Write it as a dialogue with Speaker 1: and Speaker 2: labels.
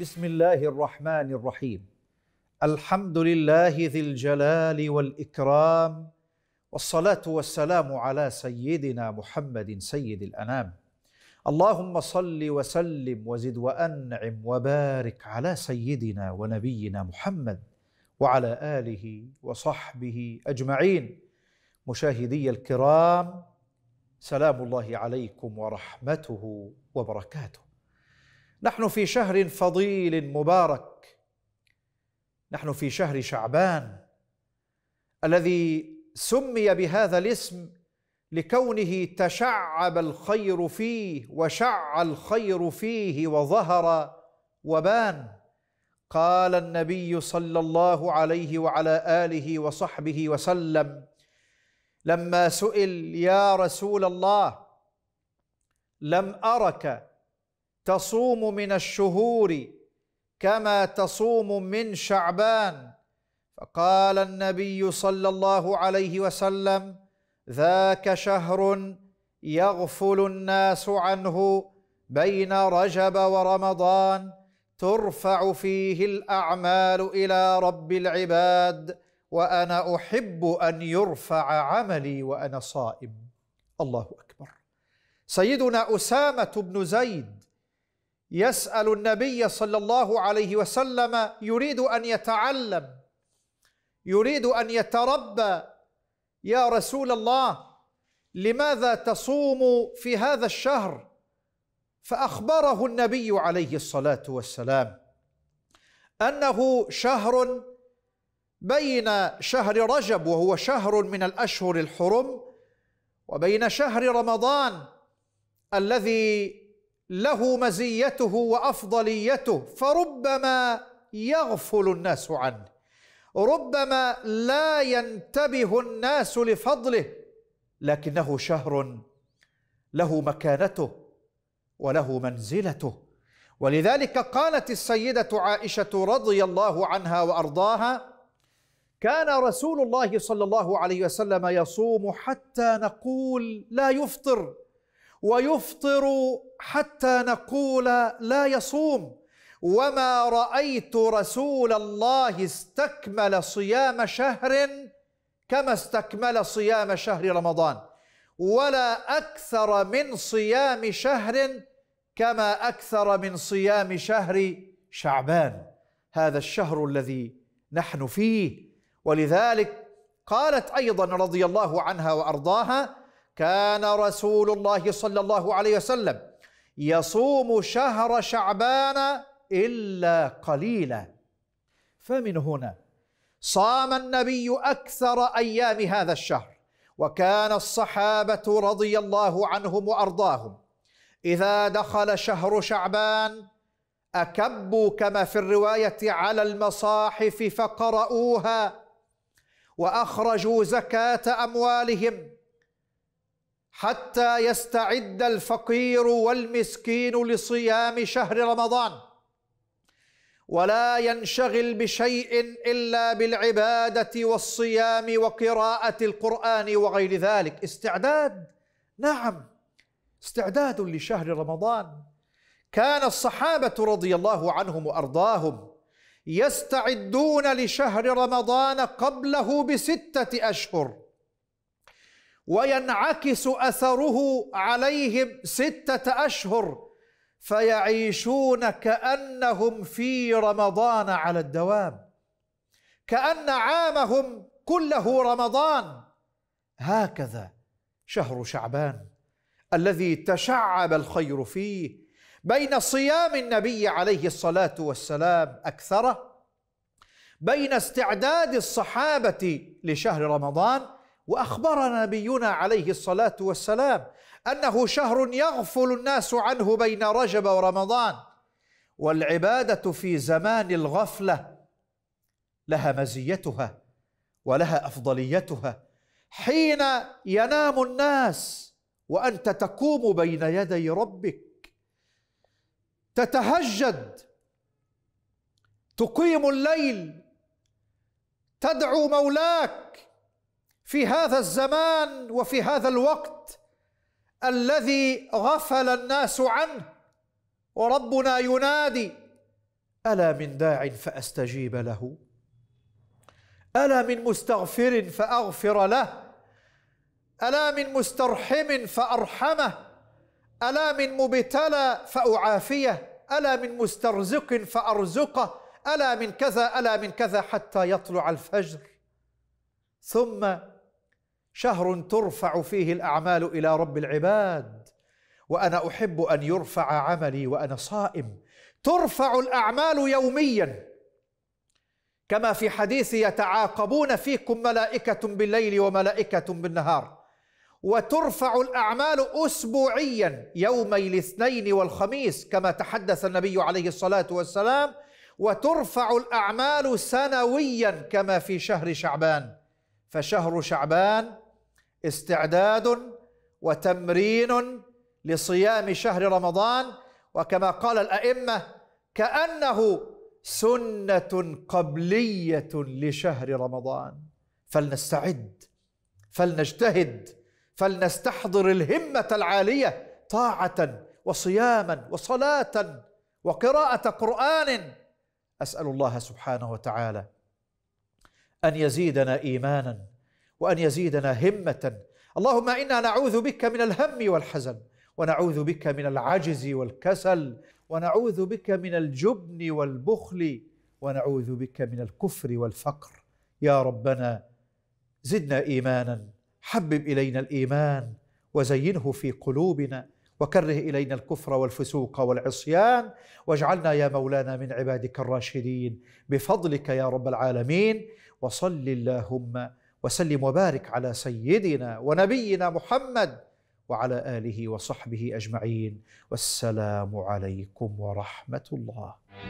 Speaker 1: بسم الله الرحمن الرحيم الحمد لله ذي الجلال والاكرام والصلاه والسلام على سيدنا محمد سيد الانام اللهم صل وسلم وزد وانعم وبارك على سيدنا ونبينا محمد وعلى اله وصحبه اجمعين مشاهدي الكرام سلام الله عليكم ورحمته وبركاته نحن في شهر فضيل مبارك نحن في شهر شعبان الذي سمي بهذا الاسم لكونه تشعب الخير فيه وشع الخير فيه وظهر وبان قال النبي صلى الله عليه وعلى اله وصحبه وسلم لما سئل يا رسول الله لم ارك تصوم من الشهور كما تصوم من شعبان فقال النبي صلى الله عليه وسلم ذاك شهر يغفل الناس عنه بين رجب ورمضان ترفع فيه الاعمال الى رب العباد وانا احب ان يرفع عملي وانا صائم الله اكبر سيدنا اسامه بن زيد يسأل النبي صلى الله عليه وسلم يريد أن يتعلم يريد أن يتربى يا رسول الله لماذا تصوم في هذا الشهر فأخبره النبي عليه الصلاة والسلام أنه شهر بين شهر رجب وهو شهر من الأشهر الحرم وبين شهر رمضان الذي له مزيته وافضليته فربما يغفل الناس عنه ربما لا ينتبه الناس لفضله لكنه شهر له مكانته وله منزلته ولذلك قالت السيده عائشه رضي الله عنها وارضاها كان رسول الله صلى الله عليه وسلم يصوم حتى نقول لا يفطر ويفطر حتى نقول لا يصوم وما رايت رسول الله استكمل صيام شهر كما استكمل صيام شهر رمضان ولا اكثر من صيام شهر كما اكثر من صيام شهر شعبان هذا الشهر الذي نحن فيه ولذلك قالت ايضا رضي الله عنها وارضاها كان رسول الله صلى الله عليه وسلم يصوم شهر شعبان إلا قليلا فمن هنا صام النبي أكثر أيام هذا الشهر وكان الصحابة رضي الله عنهم وأرضاهم إذا دخل شهر شعبان أكبوا كما في الرواية على المصاحف فقرؤوها وأخرجوا زكاة أموالهم حتى يستعد الفقير والمسكين لصيام شهر رمضان ولا ينشغل بشيء الا بالعباده والصيام وقراءه القران وغير ذلك استعداد نعم استعداد لشهر رمضان كان الصحابه رضي الله عنهم وارضاهم يستعدون لشهر رمضان قبله بسته اشهر وينعكس اثره عليهم سته اشهر فيعيشون كانهم في رمضان على الدوام كان عامهم كله رمضان هكذا شهر شعبان الذي تشعب الخير فيه بين صيام النبي عليه الصلاه والسلام اكثره بين استعداد الصحابه لشهر رمضان واخبر نبينا عليه الصلاه والسلام انه شهر يغفل الناس عنه بين رجب ورمضان والعباده في زمان الغفله لها مزيتها ولها افضليتها حين ينام الناس وانت تقوم بين يدي ربك تتهجد تقيم الليل تدعو مولاك في هذا الزمان وفي هذا الوقت الذي غفل الناس عنه وربنا ينادي الا من داع فاستجيب له الا من مستغفر فاغفر له الا من مسترحم فارحمه الا من مبتلى فاعافيه الا من مسترزق فارزقه الا من كذا الا من كذا حتى يطلع الفجر ثم شهر ترفع فيه الاعمال الى رب العباد وانا احب ان يرفع عملي وانا صائم ترفع الاعمال يوميا كما في حديث يتعاقبون فيكم ملائكه بالليل وملائكه بالنهار وترفع الاعمال اسبوعيا يومي الاثنين والخميس كما تحدث النبي عليه الصلاه والسلام وترفع الاعمال سنويا كما في شهر شعبان فشهر شعبان استعداد وتمرين لصيام شهر رمضان وكما قال الائمه كانه سنه قبليه لشهر رمضان فلنستعد فلنجتهد فلنستحضر الهمه العاليه طاعه وصياما وصلاه وقراءه قران اسال الله سبحانه وتعالى ان يزيدنا ايمانا وأن يزيدنا همة اللهم إنا نعوذ بك من الهم والحزن ونعوذ بك من العجز والكسل ونعوذ بك من الجبن والبخل ونعوذ بك من الكفر والفقر يا ربنا زدنا إيمانا حبب إلينا الإيمان وزينه في قلوبنا وكره الينا الكفر والفسوق والعصيان واجعلنا يا مولانا من عبادك الراشدين بفضلك يا رب العالمين وصل اللهم وسلم وبارك على سيدنا ونبينا محمد وعلى اله وصحبه اجمعين والسلام عليكم ورحمه الله